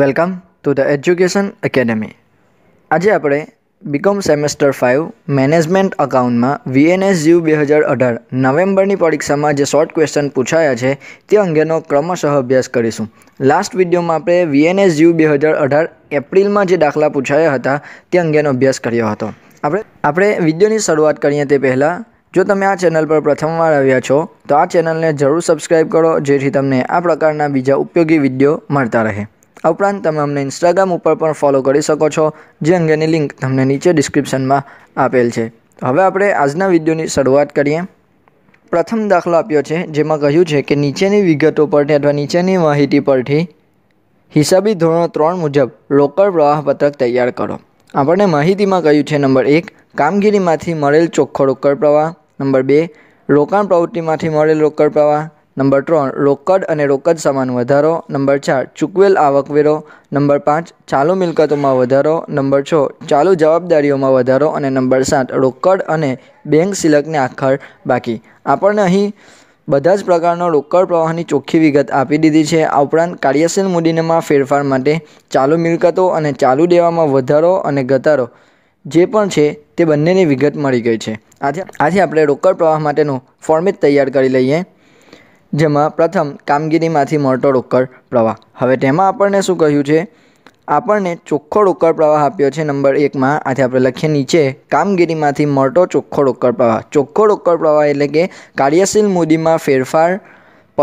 welcome to the education academy આજે આપણે BCom semester five management અકાઉન્ટમાં વીએનએસ યુ બે હજાર અઢાર નવેમ્બરની પરીક્ષામાં જે શોર્ટ ક્વેશ્ચન પૂછાયા છે તે અંગેનો ક્રમશઃ અભ્યાસ કરીશું લાસ્ટ વિડીયોમાં આપણે વીએનએસ યુ બે હજાર અઢાર એપ્રિલમાં જે દાખલા પૂછાયા હતા તે અંગેનો અભ્યાસ કર્યો હતો આપણે આપણે વિડીયોની શરૂઆત કરીએ તે પહેલાં જો તમે આ ચેનલ પર પ્રથમવાર આવ્યા છો તો આ ચેનલને જરૂર સબસ્ક્રાઇબ કરો જેથી તમને આ પ્રકારના બીજા ઉપયોગી વિડીયો મળતા રહે આ ઉપરાંત તમે અમને ઇન્સ્ટાગ્રામ ઉપર પણ ફોલો કરી શકો છો જે અંગેની લિંક તમને નીચે ડિસ્ક્રિપ્શનમાં આપેલ છે હવે આપણે આજના વિડીયોની શરૂઆત કરીએ પ્રથમ દાખલો આપ્યો છે જેમાં કહ્યું છે કે નીચેની વિગતો પરથી અથવા નીચેની માહિતી પરથી હિસાબી ધોરણો ત્રણ મુજબ રોકડ પ્રવાહપત્રક તૈયાર કરો આપણને માહિતીમાં કહ્યું છે નંબર એક કામગીરીમાંથી મળેલ ચોખ્ખો રોકડ પ્રવાહ નંબર બે રોકાણ પ્રવૃત્તિમાંથી મળેલ રોકડ પ્રવાહ નંબર ત્રણ રોકડ અને રોકડ સમાન વધારો નંબર ચાર ચૂકવેલ આવકવેરો નંબર પાંચ ચાલુ મિલકતોમાં વધારો નંબર છ ચાલુ જવાબદારીઓમાં વધારો અને નંબર સાત રોકડ અને બેંક સિલકને આખર બાકી આપણને અહીં બધા જ પ્રકારનો રોકડ પ્રવાહની ચોખ્ખી વિગત આપી દીધી છે આ ઉપરાંત કાર્યશીલ મૂડીનામાં ફેરફાર માટે ચાલુ મિલકતો અને ચાલુ દેવામાં વધારો અને ઘટાડો જે પણ છે તે બંનેની વિગત મળી ગઈ છે આજે આજે આપણે રોકડ પ્રવાહ માટેનું ફોર્મેટ તૈયાર કરી લઈએ જેમાં પ્રથમ કામગીરીમાંથી મળતો રોકડ પ્રવાહ હવે તેમાં આપણને શું કહ્યું છે આપણને ચોખ્ખો રોકડ પ્રવાહ આપ્યો છે નંબર એકમાં આથી આપણે લખીએ નીચે કામગીરીમાંથી મળતો ચોખ્ખો રોકડ પ્રવાહ ચોખ્ખો રોકડ પ્રવાહ એટલે કે કાર્યશીલ મૂડીમાં ફેરફાર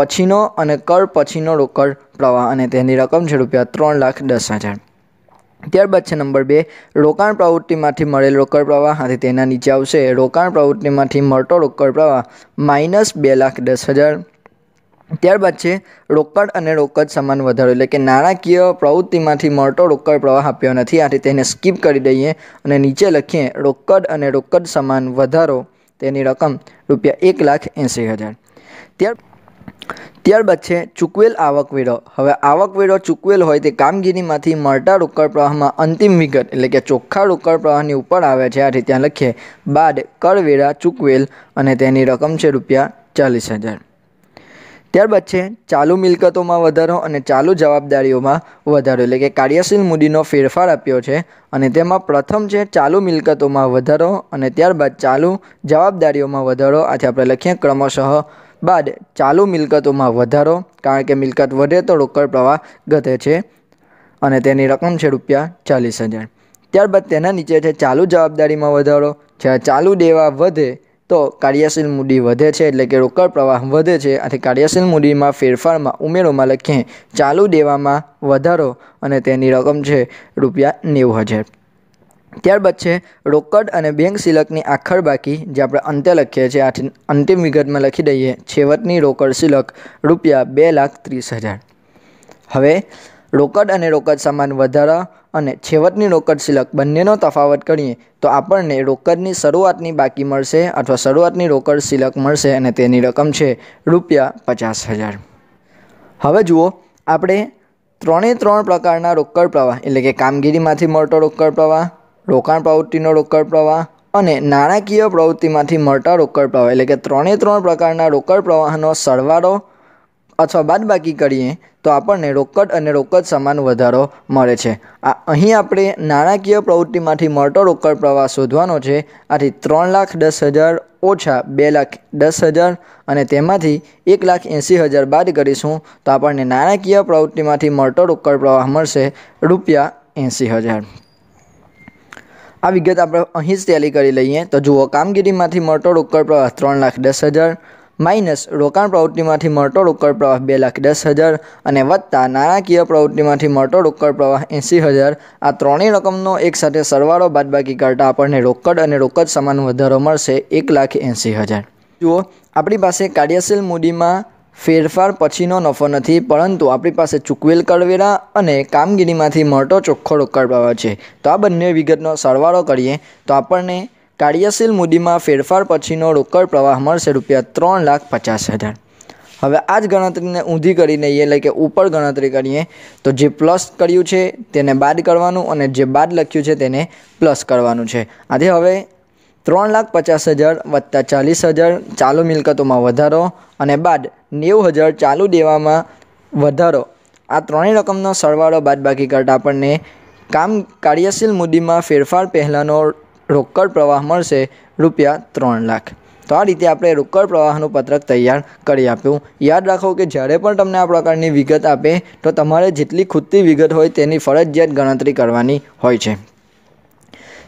પછીનો અને કર પછીનો રોકડ પ્રવાહ અને તેની રકમ છે રૂપિયા ત્રણ લાખ દસ હજાર ત્યારબાદ છે નંબર બે રોકાણ પ્રવૃત્તિમાંથી મળેલ રોકડ પ્રવાહ આથી તેના નીચે આવશે રોકાણ પ્રવૃત્તિમાંથી મળતો રોકડ પ્રવાહ માઇનસ બે લાખ દસ હજાર ત્યારબાદ છે રોકડ અને રોકડ સમાન વધારો એટલે કે નાણાકીય પ્રવૃત્તિમાંથી મળતો રોકડ પ્રવાહ આપ્યો નથી આથી તેને સ્કીપ કરી દઈએ અને નીચે લખીએ રોકડ અને રોકડ સમાન વધારો તેની રકમ રૂપિયા એક લાખ એંસી હજાર ત્યાર ત્યારબાદ છે ચૂકવેલ આવકવેરો હવે આવકવેરો ચૂકવેલ હોય તે કામગીરીમાંથી મળતા રોકડ પ્રવાહમાં અંતિમ વિગત એટલે કે ચોખ્ખા રોકડ પ્રવાહની ઉપર આવે છે આથી ત્યાં લખીએ બાદ કરવેરા ચૂકવેલ અને તેની રકમ છે રૂપિયા ચાલીસ હજાર ત્યારબાદ છે ચાલુ મિલકતોમાં વધારો અને ચાલુ જવાબદારીઓમાં વધારો એટલે કે કાર્યશીલ મૂડીનો ફેરફાર આપ્યો છે અને તેમાં પ્રથમ છે ચાલુ મિલકતોમાં વધારો અને ત્યારબાદ ચાલુ જવાબદારીઓમાં વધારો આથી આપણે લખીએ ક્રમશઃ બાદ ચાલુ મિલકતોમાં વધારો કારણ કે મિલકત વધે તો રોકડ પ્રવાહ ઘટે છે અને તેની રકમ છે રૂપિયા ચાલીસ હજાર ત્યારબાદ તેના નીચે છે ચાલુ જવાબદારીમાં વધારો જ્યારે ચાલુ દેવા વધે તો કાર્યશીલ મૂડી વધે છે એટલે કે રોકડ પ્રવાહ વધે છે આથી કાર્યશીલ મૂડીમાં ફેરફારમાં ઉમેરોમાં લખીએ ચાલુ દેવામાં વધારો અને તેની રકમ છે રૂપિયા નેવું હજાર ત્યારબાદ છે રોકડ અને બેંક સિલકની આખર બાકી જે આપણે અંતે લખીએ છીએ આથી અંતિમ વિગતમાં લખી દઈએ છેવટની રોકડ સિલક રૂપિયા બે લાખ ત્રીસ હજાર હવે રોકડ અને રોકડ સામાન વધારા અને છેવટની રોકડ સિલક બંનેનો તફાવત કરીએ તો આપણને રોકડની શરૂઆતની બાકી મળશે અથવા શરૂઆતની રોકડ સિલક મળશે અને તેની રકમ છે રૂપિયા પચાસ હજાર હવે જુઓ આપણે ત્રણે ત્રણ પ્રકારના રોકડ પ્રવાહ એટલે કે કામગીરીમાંથી મળતો રોકડ પ્રવાહ રોકાણ પ્રવૃત્તિનો રોકડ પ્રવાહ અને નાણાકીય પ્રવૃત્તિમાંથી મળતા રોકડ પ્રવાહ એટલે કે ત્રણે ત્રણ પ્રકારના રોકડ પ્રવાહનો સરવાળો અથવા બાદબાકી કરીએ તો આપણને રોકડ અને રોકડ સમાન વધારો મળે છે આ અહીં આપણે નાણાકીય પ્રવૃત્તિમાંથી મળતો રોકડ પ્રવાહ શોધવાનો છે આથી ત્રણ લાખ દસ હજાર ઓછા બે લાખ દસ હજાર અને તેમાંથી એક લાખ એંસી હજાર બાદ કરીશું તો આપણને નાણાકીય પ્રવૃત્તિમાંથી મળતો રોકડ પ્રવાહ મળશે રૂપિયા એંસી હજાર આ વિગત આપણે અહીં જ તૈયારી કરી લઈએ તો જુઓ કામગીરીમાંથી મળતો રોકડ પ્રવાહ ત્રણ લાખ દસ હજાર માઇનસ રોકાણ પ્રવૃત્તિમાંથી મળતો રોકડ પ્રવાહ બે લાખ દસ હજાર અને વત્તા નાણાકીય પ્રવૃત્તિમાંથી મળતો રોકડ પ્રવાહ એંસી હજાર આ ત્રણેય રકમનો એકસાથે સરવાળો બાદબાકી કરતાં આપણને રોકડ અને રોકડ સમાન વધારો મળશે એક લાખ એંસી હજાર જુઓ આપણી પાસે કાર્યશીલ મૂડીમાં ફેરફાર પછીનો નફો નથી પરંતુ આપણી પાસે ચૂકવેલ કરવેરા અને કામગીરીમાંથી મળતો ચોખ્ખો રોકડ પ્રવાહ છે તો આ બંને વિગતનો સરવાળો કરીએ તો આપણને કાર્યશીલ મૂડીમાં ફેરફાર પછીનો રોકડ પ્રવાહ મળશે રૂપિયા ત્રણ લાખ પચાસ હજાર હવે આ જ ગણતરીને ઊંધી કરીને એટલે કે ઉપર ગણતરી કરીએ તો જે પ્લસ કર્યું છે તેને બાદ કરવાનું અને જે બાદ લખ્યું છે તેને પ્લસ કરવાનું છે આથી હવે ત્રણ લાખ પચાસ હજાર વત્તા ચાલીસ હજાર ચાલુ મિલકતોમાં વધારો અને બાદ નેવું હજાર ચાલુ દેવામાં વધારો આ ત્રણેય રકમનો સરવાળો બાદબાકી કરતાં આપણને કામ કાર્યશીલ મૂડીમાં ફેરફાર પહેલાંનો રોકડ પ્રવાહ મળશે રૂપિયા ત્રણ લાખ તો આ રીતે આપણે રોકડ પ્રવાહનું પત્રક તૈયાર કરી આપ્યું યાદ રાખો કે જ્યારે પણ તમને આ પ્રકારની વિગત આપે તો તમારે જેટલી ખુદતી વિગત હોય તેની ફરજિયાત ગણતરી કરવાની હોય છે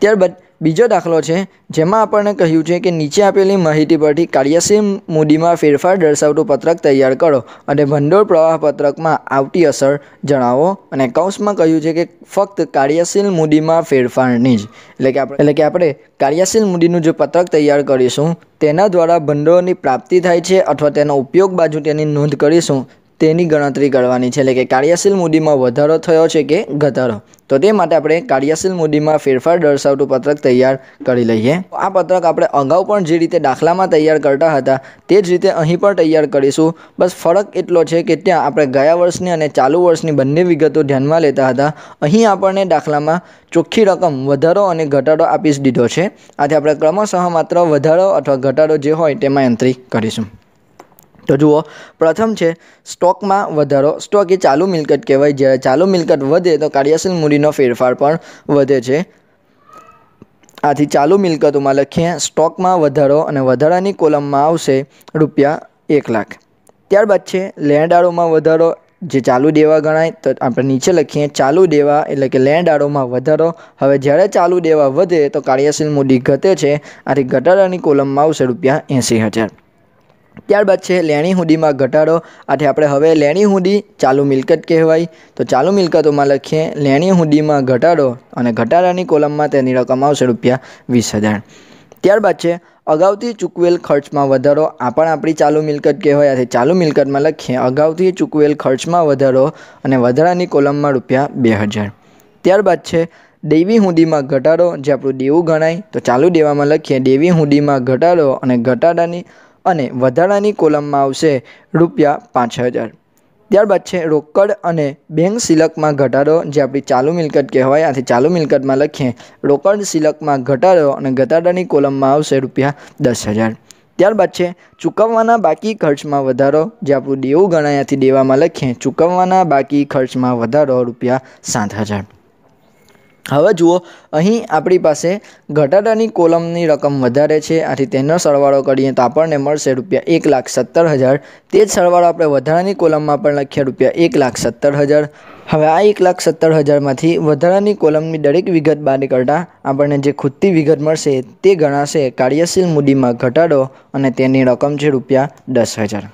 ત્યારબાદ બીજો દાખલો છે જેમાં આપણને કહ્યું છે કે નીચે આપેલી માહિતી પરથી કાર્યશીલ મૂડીમાં ફેરફાર દર્શાવતું પત્રક તૈયાર કરો અને ભંડોળ પ્રવાહ પત્રકમાં આવતી અસર જણાવો અને કૌંસમાં કહ્યું છે કે ફક્ત કાર્યશીલ મૂડીમાં ફેરફારની જ એટલે કે આપણે એટલે કે આપણે કાર્યશીલ મૂડીનું જે પત્રક તૈયાર કરીશું તેના દ્વારા ભંડોળની પ્રાપ્તિ થાય છે અથવા તેનો ઉપયોગ બાજુ તેની નોંધ કરીશું તેની ગણતરી કરવાની છે એટલે કે કાર્યશીલ મૂડીમાં વધારો થયો છે કે ઘટાડો તો તે માટે આપણે કાર્યશીલ મૂડીમાં ફેરફાર દર્શાવતું પત્રક તૈયાર કરી લઈએ આ પત્રક આપણે અગાઉ પણ જે રીતે દાખલામાં તૈયાર કરતા હતા તે જ રીતે અહીં પણ તૈયાર કરીશું બસ ફરક એટલો છે કે ત્યાં આપણે ગયા વર્ષની અને ચાલુ વર્ષની બંને વિગતો ધ્યાનમાં લેતા હતા અહીં આપણને દાખલામાં ચોખ્ખી રકમ વધારો અને ઘટાડો આપી દીધો છે આથી આપણે ક્રમશઃ માત્ર વધારો અથવા ઘટાડો જે હોય તેમાં એન્ટ્રી કરીશું તો જુઓ પ્રથમ છે સ્ટોકમાં વધારો સ્ટોક એ ચાલુ મિલકત કહેવાય જ્યારે ચાલુ મિલકત વધે તો કાર્યશીલ મૂડીનો ફેરફાર પણ વધે છે આથી ચાલુ મિલકતોમાં લખીએ સ્ટોકમાં વધારો અને વધારાની કોલમમાં આવશે રૂપિયા એક લાખ ત્યારબાદ છે લેણદારોમાં વધારો જે ચાલુ દેવા ગણાય તો આપણે નીચે લખીએ ચાલુ દેવા એટલે કે લેણદારોમાં વધારો હવે જ્યારે ચાલુ દેવા વધે તો કાર્યશીલ મૂડી ઘટે છે આથી ઘટાડાની કોલમમાં આવશે રૂપિયા એંસી હજાર ત્યારબાદ છે લેણી હુંડીમાં ઘટાડો આથી આપણે હવે લેણી હુંડી ચાલુ મિલકત કહેવાય તો ચાલુ મિલકતોમાં લખીએ લેણી હુંડીમાં ઘટાડો અને ઘટાડાની કોલમમાં તેની રકમ આવશે રૂપિયા વીસ હજાર ત્યારબાદ છે અગાઉથી ચૂકવેલ ખર્ચમાં વધારો આ પણ આપણી ચાલુ મિલકત કહેવાય આથી ચાલુ મિલકતમાં લખીએ અગાઉથી ચૂકવેલ ખર્ચમાં વધારો અને વધારાની કોલમમાં રૂપિયા બે હજાર ત્યારબાદ છે દેવી હુંડીમાં ઘટાડો જે આપણું દેવું ગણાય તો ચાલુ દેવામાં લખીએ દેવી હુંડીમાં ઘટાડો અને ઘટાડાની અને વધારાની કોલમમાં આવશે રૂપિયા પાંચ હજાર ત્યારબાદ છે રોકડ અને બેંક સિલકમાં ઘટાડો જે આપણી ચાલુ મિલકત કહેવાય આથી ચાલુ મિલકતમાં લખીએ રોકડ સિલકમાં ઘટાડો અને ઘટાડાની કોલમમાં આવશે રૂપિયા દસ હજાર ત્યારબાદ છે ચૂકવવાના બાકી ખર્ચમાં વધારો જે આપણું દેવું ગણાયાથી દેવામાં લખીએ ચૂકવવાના બાકી ખર્ચમાં વધારો રૂપિયા સાત હજાર હવે જુઓ અહીં આપણી પાસે ઘટાડાની કોલમની રકમ વધારે છે આથી તેનો સરવાળો કરીએ તો આપણને મળશે રૂપિયા એક લાખ સત્તર હજાર તે જ સરવાળો આપણે વધારાની કોલમમાં પણ લખીએ રૂપિયા એક લાખ સત્તર હજાર હવે આ એક લાખ સત્તર હજારમાંથી વધારાની કોલમની દરેક વિગત બાદ કરતાં આપણને જે ખૂટતી વિગત મળશે તે ગણાશે કાર્યશીલ મૂડીમાં ઘટાડો અને તેની રકમ છે રૂપિયા દસ હજાર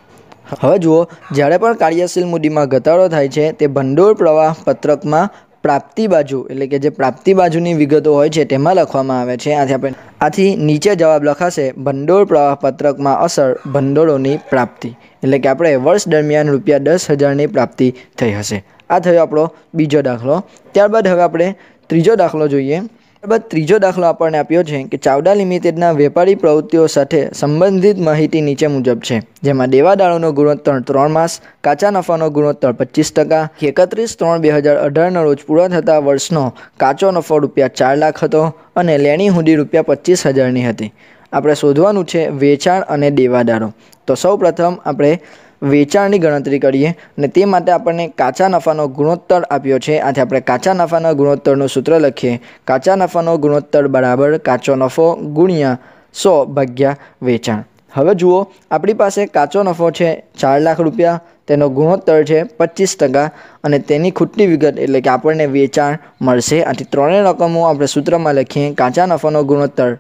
હવે જુઓ જ્યારે પણ કાર્યશીલ મૂડીમાં ઘટાડો થાય છે તે ભંડોળ પ્રવાહ પત્રકમાં પ્રાપ્તિ બાજુ એટલે કે જે પ્રાપ્તિ બાજુની વિગતો હોય છે તેમાં લખવામાં આવે છે આથી આપણે આથી નીચે જવાબ લખાશે ભંડોળ પ્રવાહ પત્રકમાં અસર ભંડોળોની પ્રાપ્તિ એટલે કે આપણે વર્ષ દરમિયાન રૂપિયા દસ હજારની પ્રાપ્તિ થઈ હશે આ થયો આપણો બીજો દાખલો ત્યારબાદ હવે આપણે ત્રીજો દાખલો જોઈએ ત્યારબાદ ત્રીજો દાખલો આપણને આપ્યો છે કે ચાવડા લિમિટેડના વેપારી પ્રવૃત્તિઓ સાથે સંબંધિત માહિતી નીચે મુજબ છે જેમાં દેવાદારોનો ગુણોત્તર ત્રણ માસ કાચા નફાનો ગુણોત્તર પચીસ ટકા એકત્રીસ ત્રણ બે હજાર અઢારના રોજ પૂરો થતા વર્ષનો કાચો નફો રૂપિયા ચાર લાખ હતો અને લેણી હુંડી રૂપિયા પચીસ હજારની હતી આપણે શોધવાનું છે વેચાણ અને દેવાદાળો તો સૌ પ્રથમ આપણે વેચાણની ગણતરી કરીએ અને તે માટે આપણને કાચા નફાનો ગુણોત્તર આપ્યો છે આથી આપણે કાચા નફાના ગુણોત્તરનું સૂત્ર લખીએ કાચા નફાનો ગુણોત્તર બરાબર કાચો નફો ગુણ્યા સો ભાગ્યા વેચાણ હવે જુઓ આપણી પાસે કાચો નફો છે ચાર લાખ રૂપિયા તેનો ગુણોત્તર છે પચીસ ટકા અને તેની ખૂટની વિગત એટલે કે આપણને વેચાણ મળશે આથી ત્રણેય રકમો આપણે સૂત્રમાં લખીએ કાચા નફાનો ગુણોત્તર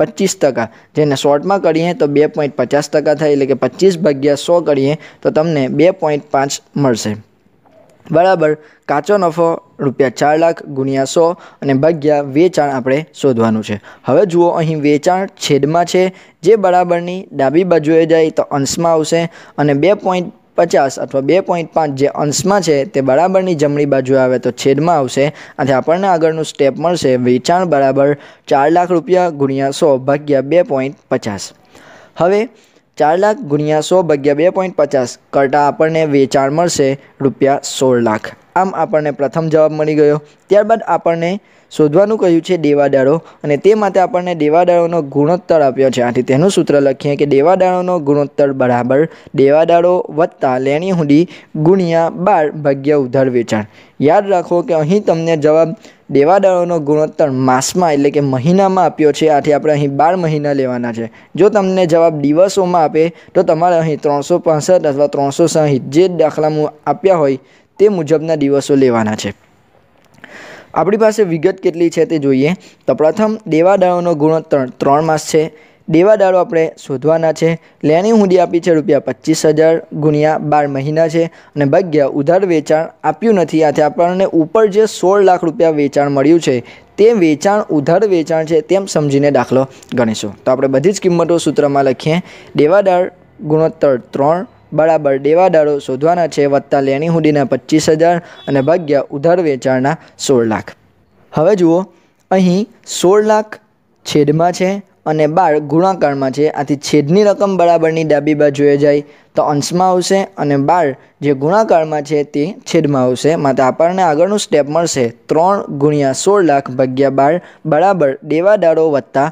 પચીસ ટકા જેને શોર્ટમાં કરીએ તો બે પોઈન્ટ પચાસ ટકા થાય એટલે કે પચીસ ભાગ્યા સો કરીએ તો તમને બે પોઈન્ટ પાંચ મળશે બરાબર કાચો નફો રૂપિયા ચાર લાખ ગુણ્યા સો અને ભાગ્યા વેચાણ આપણે શોધવાનું છે હવે જુઓ અહીં વેચાણ છેદમાં છે જે બરાબરની ડાબી બાજુએ જાય તો અંશમાં આવશે અને બે પોઈન્ટ પચાસ અથવા બે પોઈન્ટ પાંચ જે અંશમાં છે તે બરાબરની જમણી બાજુ આવે તો છેદમાં આવશે અને આપણને આગળનું સ્ટેપ મળશે વેચાણ બરાબર ચાર લાખ રૂપિયા ગુણ્યા સો ભાગ્યા બે પોઈન્ટ પચાસ હવે ચાર લાખ ગુણ્યા સો ભાગ્યા બે પોઈન્ટ પચાસ કરતાં આપણને વેચાણ મળશે રૂપિયા સોળ લાખ આમ આપણને પ્રથમ જવાબ મળી ગયો ત્યારબાદ આપણને શોધવાનું કહ્યું છે દેવાદાળો અને તે માટે આપણને દેવાદાળોનો ગુણોત્તર આપ્યો છે આથી તેનું સૂત્ર લખીએ કે દેવાદાળોનો ગુણોત્તર બરાબર દેવાદાળો વત્તા લેણી હુંડી ગુણ્યા બાર ભાગ્ય ઉધાર વેચાણ યાદ રાખો કે અહીં તમને જવાબ દેવાદાળોનો ગુણોત્તર માસમાં એટલે કે મહિનામાં આપ્યો છે આથી આપણે અહીં બાર મહિના લેવાના છે જો તમને જવાબ દિવસોમાં આપે તો તમારે અહીં ત્રણસો અથવા ત્રણસો જે દાખલા આપ્યા હોય તે મુજબના દિવસો લેવાના છે આપણી પાસે વિગત કેટલી છે તે જોઈએ તો પ્રથમ દેવાદાળોનો ગુણોત્તર ત્રણ માસ છે દેવાદાળો આપણે શોધવાના છે લેણી હુંડી આપી છે રૂપિયા પચીસ હજાર ગુણ્યા બાર મહિના છે અને ભાગ્યા ઉધાર વેચાણ આપ્યું નથી આથી આપણને ઉપર જે સોળ લાખ રૂપિયા વેચાણ મળ્યું છે તે વેચાણ ઉધાર વેચાણ છે તેમ સમજીને દાખલો ગણીશું તો આપણે બધી જ કિંમતો સૂત્રમાં લખીએ દેવાદાળ ગુણોત્તર ત્રણ બરાબર દેવાદારો શોધવાના છે વત્તા લેણી હુડીના પચીસ હજાર અને ભાગ્યા ઉધાર વેચાણના સોળ લાખ હવે જુઓ અહીં સોળ લાખ છેદમાં છે અને બાર ગુણાકારમાં છે આથી છેદની રકમ બરાબરની ડાબી બાજુએ જાય તો અંશમાં આવશે અને બાર જે ગુણાકારમાં છે તે છેદમાં આવશે માટે આપણને આગળનું સ્ટેપ મળશે ત્રણ ગુણ્યા સોળ લાખ ભાગ્યા બાર બરાબર દેવાદારો વત્તા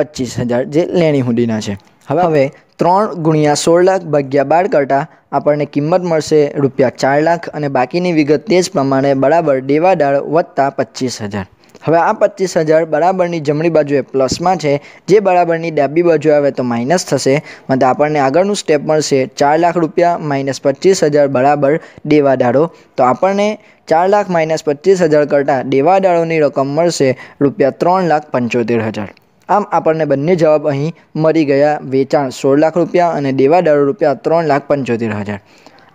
પચીસ હજાર જે લેણી હુંડીના છે હવે હવે ત્રણ ગુણ્યા સોળ લાખ ભાગ્યા બાર કરતાં આપણને કિંમત મળશે રૂપિયા ચાર લાખ અને બાકીની વિગત તે જ પ્રમાણે બરાબર દેવાદાળ વત્તા પચીસ હજાર હવે આ પચીસ હજાર બરાબરની જમણી બાજુએ પ્લસમાં છે જે બરાબરની ડાબી બાજુ આવે તો માઇનસ થશે મતલબ આપણને આગળનું સ્ટેપ મળશે ચાર લાખ રૂપિયા માઇનસ પચીસ હજાર બરાબર દેવાદાળો તો આપણને ચાર લાખ માઇનસ પચીસ હજાર કરતાં દેવાદાળોની રકમ મળશે રૂપિયા ત્રણ લાખ પંચોતેર હજાર આમ આપણને બંને જવાબ અહીં મળી ગયા વેચાણ સોળ લાખ રૂપિયા અને દેવાદારો રૂપિયા ત્રણ લાખ પંચોતેર હજાર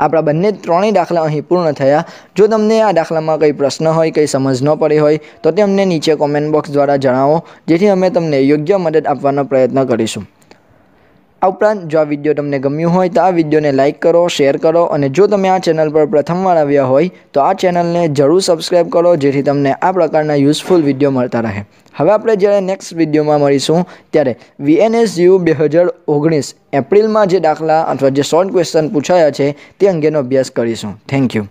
આપણા બંને ત્રણેય દાખલા અહીં પૂર્ણ થયા જો તમને આ દાખલામાં કંઈ પ્રશ્ન હોય કંઈ સમજ ન પડી હોય તો તે અમને નીચે કોમેન્ટ બોક્સ દ્વારા જણાવો જેથી અમે તમને યોગ્ય મદદ આપવાનો પ્રયત્ન કરીશું આ ઉપરાંત જો આ વિડીયો તમને ગમ્યું હોય તો આ વિડીયોને લાઇક કરો શેર કરો અને જો તમે આ ચેનલ પર પ્રથમવાર આવ્યા હોય તો આ ચેનલને જરૂર સબસ્ક્રાઈબ કરો જેથી તમને આ પ્રકારના યુઝફુલ વિડીયો મળતા રહે હવે આપણે જ્યારે નેક્સ્ટ વિડીયોમાં મળીશું ત્યારે વીએનએસ યુ બે હજાર ઓગણીસ એપ્રિલમાં જે દાખલા અથવા જે શોર્ટ ક્વેશ્ચન પૂછાયા છે તે અંગેનો અભ્યાસ કરીશું થેન્ક યુ